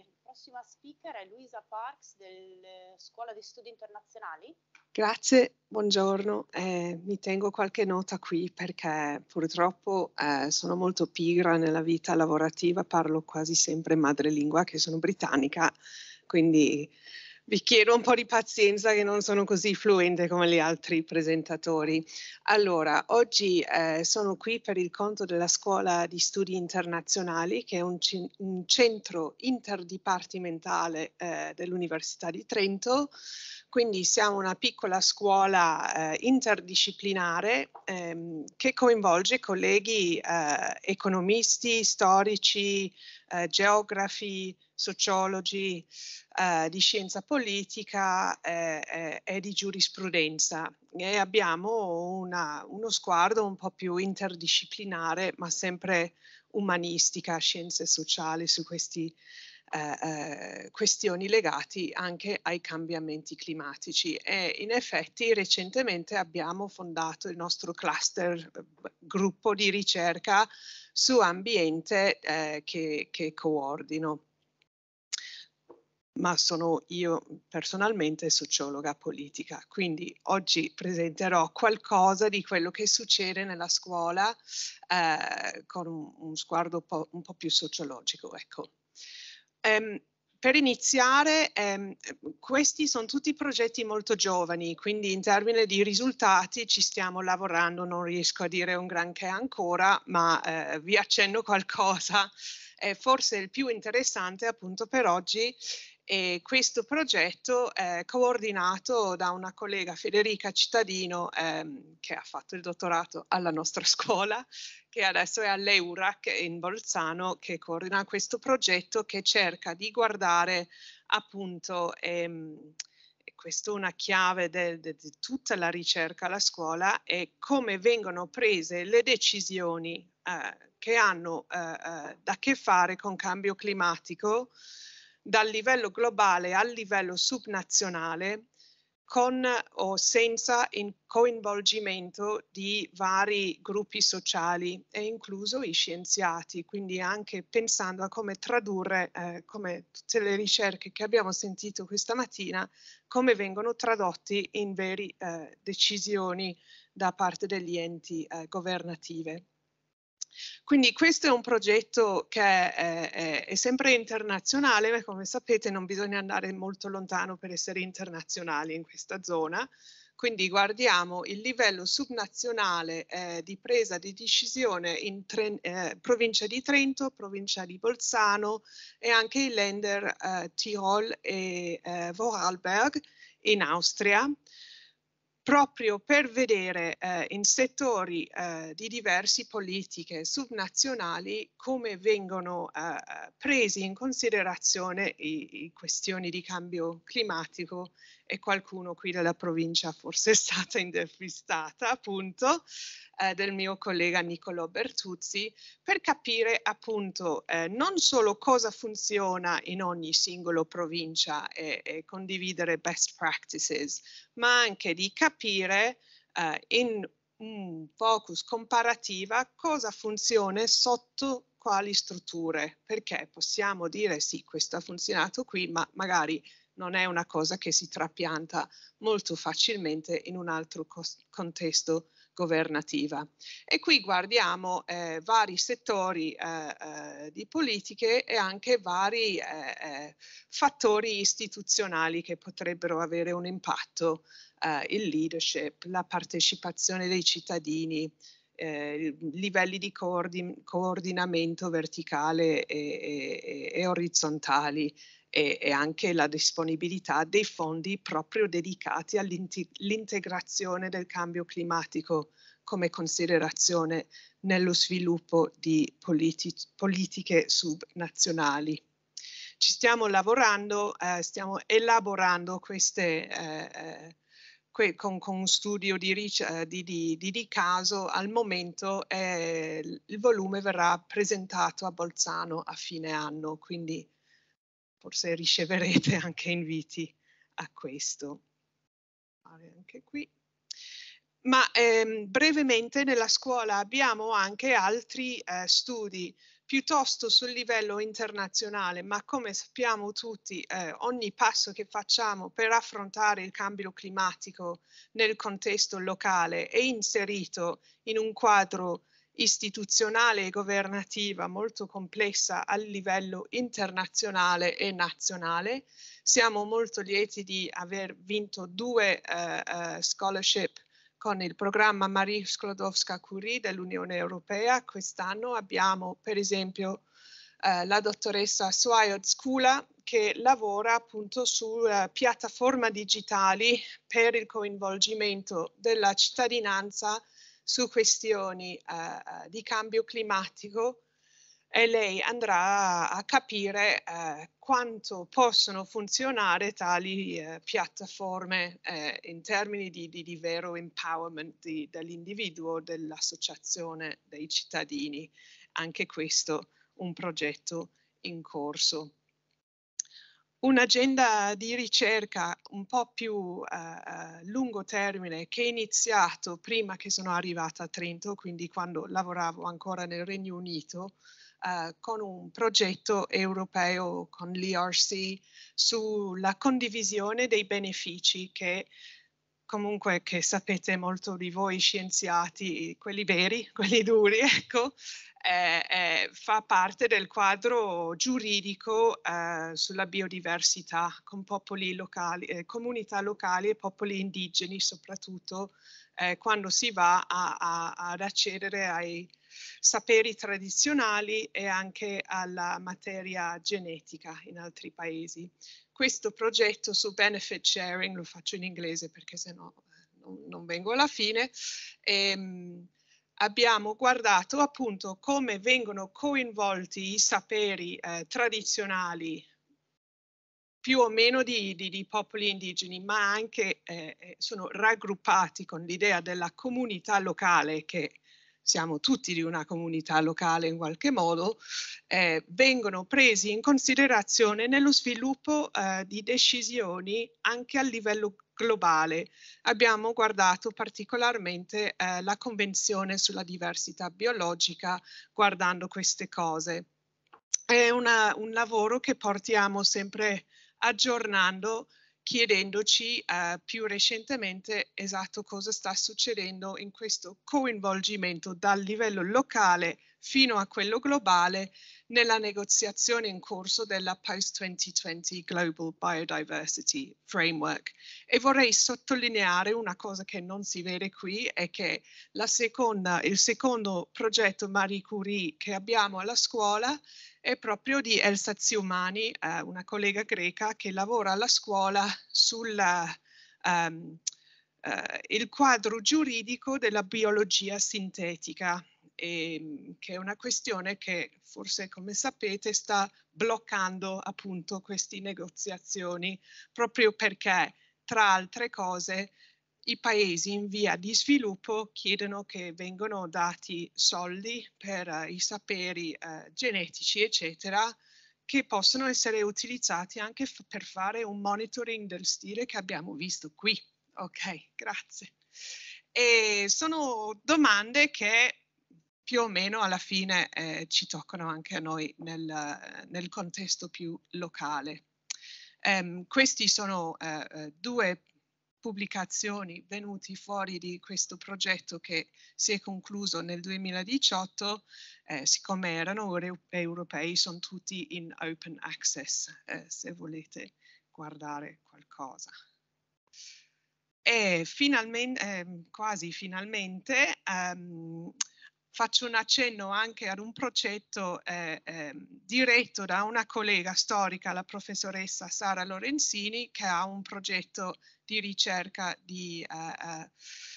la prossima speaker è Luisa Parks della eh, Scuola di Studi Internazionali. Grazie, buongiorno. Eh, mi tengo qualche nota qui perché purtroppo eh, sono molto pigra nella vita lavorativa, parlo quasi sempre madrelingua che sono britannica, quindi vi chiedo un po' di pazienza che non sono così fluente come gli altri presentatori. Allora, oggi eh, sono qui per il conto della Scuola di Studi Internazionali, che è un, un centro interdipartimentale eh, dell'Università di Trento. Quindi siamo una piccola scuola eh, interdisciplinare ehm, che coinvolge colleghi eh, economisti, storici, eh, geografi, sociologi eh, di scienza politica eh, eh, e eh, di giurisprudenza e abbiamo una, uno sguardo un po' più interdisciplinare ma sempre umanistica, scienze sociali su questi eh, eh questioni legate anche ai cambiamenti climatici e in effetti recentemente abbiamo fondato il nostro cluster gruppo di ricerca su ambiente eh, che, che coordino ma sono io personalmente sociologa politica, quindi oggi presenterò qualcosa di quello che succede nella scuola eh, con un, un sguardo po', un po' più sociologico. Ecco. Um, per iniziare, ehm, questi sono tutti progetti molto giovani, quindi in termini di risultati ci stiamo lavorando, non riesco a dire un granché ancora, ma eh, vi accenno qualcosa. Eh, forse il più interessante appunto per oggi e questo progetto è coordinato da una collega Federica Cittadino ehm, che ha fatto il dottorato alla nostra scuola, che adesso è all'EURAC in Bolzano, che coordina questo progetto che cerca di guardare appunto, ehm, questa è una chiave di tutta la ricerca alla scuola, è come vengono prese le decisioni eh, che hanno eh, eh, da che fare con cambio climatico dal livello globale al livello subnazionale con o senza il coinvolgimento di vari gruppi sociali e incluso i scienziati, quindi anche pensando a come tradurre, eh, come tutte le ricerche che abbiamo sentito questa mattina, come vengono tradotti in veri eh, decisioni da parte degli enti eh, governative. Quindi questo è un progetto che è, è, è sempre internazionale, ma come sapete non bisogna andare molto lontano per essere internazionali in questa zona. Quindi guardiamo il livello subnazionale eh, di presa di decisione in Tren- eh, provincia di Trento, provincia di Bolzano e anche i lender eh, Tirol e eh, Vorarlberg in Austria proprio per vedere eh, in settori eh, di diverse politiche subnazionali come vengono eh, eh presi in considerazione le questioni di cambio climatico e qualcuno qui della provincia forse è stata intervistata appunto eh, del mio collega Niccolò Bertuzzi per capire appunto eh, non solo cosa funziona in ogni singolo provincia e, e condividere best practices, ma anche di capire eh, in un focus comparativa cosa funziona sotto quali strutture, perché possiamo dire sì, questo ha funzionato qui, ma magari non è una cosa che si trapianta molto facilmente in un altro contesto governativa. E qui guardiamo eh, vari settori eh, eh, di politiche e anche vari eh, eh, fattori istituzionali che potrebbero avere un impatto, eh, il leadership, la partecipazione dei cittadini, livelli di coordin coordinamento verticale e, e, e orizzontali, e, e anche la disponibilità dei fondi proprio dedicati all'integrazione del cambio climatico come considerazione nello sviluppo di politi politiche subnazionali. Ci stiamo lavorando, eh, stiamo elaborando queste eh, eh con, con, un studio eh, di, di, di, di caso al momento eh, il volume verrà presentato a Bolzano a fine anno, quindi forse riceverete anche inviti a questo. Anche qui. Ma ehm, brevemente nella scuola abbiamo anche altri eh, studi piuttosto sul livello internazionale, ma come sappiamo tutti, eh, ogni passo che facciamo per affrontare il cambio climatico nel contesto locale è inserito in un quadro istituzionale e governativa molto complessa a livello internazionale e nazionale. Siamo molto lieti di aver vinto due uh, uh, scholarship con il programma Marie Sklodowska-Curie dell'Unione Europea. Quest'anno abbiamo per esempio uh, la dottoressa Suayod Skula che lavora appunto su piattaforme digitali per il coinvolgimento della cittadinanza su questioni uh, di cambio climatico e lei andrà a capire uh, quanto possono funzionare tali uh, piattaforme in termini di, di, di vero empowerment di, dell'individuo, dell'associazione, dei cittadini. Anche questo un progetto in corso un'agenda di ricerca un po' più a uh, eh, eh, lungo termine che è iniziato prima che sono arrivata a Trento, quindi quando lavoravo ancora nel Regno Unito, uh, con un progetto europeo con l'ERC sulla condivisione dei benefici che comunque che sapete molto di voi scienziati, quelli veri, quelli duri, ecco, eh, eh, fa parte del quadro giuridico eh, sulla biodiversità con popoli locali, eh, comunità locali e popoli indigeni soprattutto eh, quando si va a, a, ad accedere ai saperi tradizionali e anche alla materia genetica in altri paesi questo progetto su benefit sharing, lo faccio in inglese perché sennò eh, non, non vengo alla fine, ehm, abbiamo guardato appunto come vengono coinvolti i saperi eh, tradizionali più o meno di, di, di popoli indigeni, ma anche eh, eh sono raggruppati con l'idea della comunità locale che siamo tutti di una comunità locale in qualche modo, eh, vengono presi in considerazione nello sviluppo eh, di decisioni anche a livello globale. Abbiamo guardato particolarmente eh, la Convenzione sulla diversità biologica guardando queste cose. È una, un lavoro che portiamo sempre aggiornando chiedendoci eh, più recentemente esatto cosa sta succedendo in questo coinvolgimento dal livello locale fino a quello globale nella negoziazione in corso della Post 2020 Global Biodiversity Framework. E vorrei sottolineare una cosa che non si vede qui è che seconda, il secondo progetto Marie Curie che abbiamo alla scuola è proprio di Elsa Ziumani, eh, una collega greca che lavora alla scuola sul um, uh, quadro giuridico della biologia sintetica e, ehm, che è una questione che forse come sapete sta bloccando appunto queste negoziazioni proprio perché tra altre cose i paesi in via di sviluppo chiedono che vengano dati soldi per uh, i saperi uh, genetici, eccetera, che possono essere utilizzati anche f- per fare un monitoring del stile che abbiamo visto qui. Ok, grazie. E sono domande che più o meno alla fine eh, ci toccano anche a noi nel, eh, nel contesto più locale. Um, questi sono uh, due pubblicazioni venuti fuori di questo progetto che si è concluso nel 2018, eh, siccome erano europei sono tutti in open access eh, se volete guardare qualcosa. E finalmente, eh, quasi finalmente, um, faccio un accenno anche ad un progetto eh, eh, diretto da una collega storica, la professoressa Sara Lorenzini, che ha un progetto di ricerca di eh, eh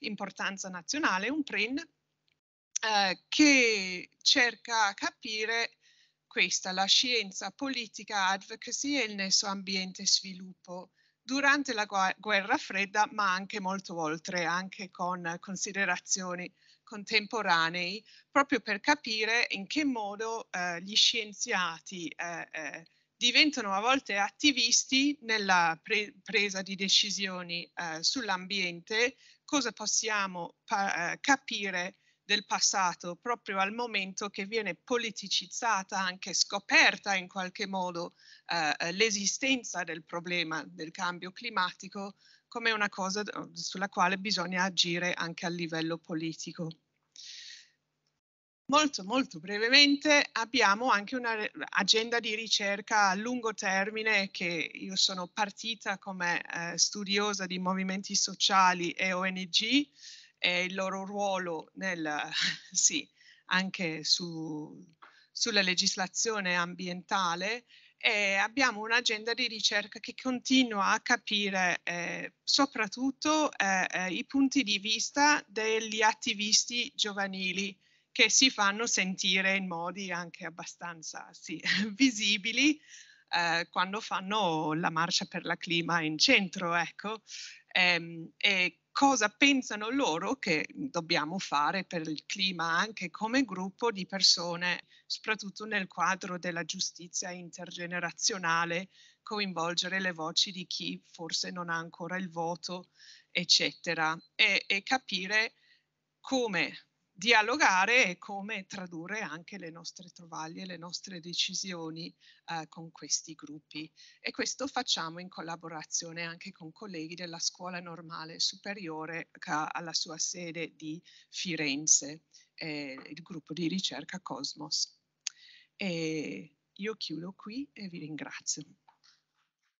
importanza nazionale, un PRIN, eh, che cerca di capire questa, la scienza politica advocacy e il nesso ambiente-sviluppo durante la guerra fredda, ma anche molto oltre, anche con considerazioni contemporanei proprio per capire in che modo eh, gli scienziati eh, eh, diventano a volte attivisti nella pre- presa di decisioni eh, sull'ambiente, cosa possiamo pa- eh, capire del passato proprio al momento che viene politicizzata, anche scoperta in qualche modo eh, l'esistenza del problema del cambio climatico come una cosa eh, sulla quale bisogna agire anche a livello politico. Molto, molto brevemente abbiamo anche un'agenda di ricerca a lungo termine che io sono partita come eh, studiosa di movimenti sociali e ONG e il loro ruolo nel, sì, anche su, sulla legislazione ambientale e abbiamo un'agenda di ricerca che continua a capire eh, soprattutto eh, eh, i punti di vista degli attivisti giovanili che si fanno sentire in modi anche abbastanza sì, visibili eh, quando fanno la marcia per la clima in centro, ecco, ehm, e cosa pensano loro che dobbiamo fare per il clima anche come gruppo di persone, soprattutto nel quadro della giustizia intergenerazionale, coinvolgere le voci di chi forse non ha ancora il voto, eccetera, e, e capire come dialogare e come tradurre anche le nostre trovaglie, le nostre decisioni eh, con questi gruppi. E questo facciamo in collaborazione anche con colleghi della Scuola Normale Superiore che alla sua sede di Firenze, eh, il gruppo di ricerca Cosmos. E io chiudo qui e vi ringrazio.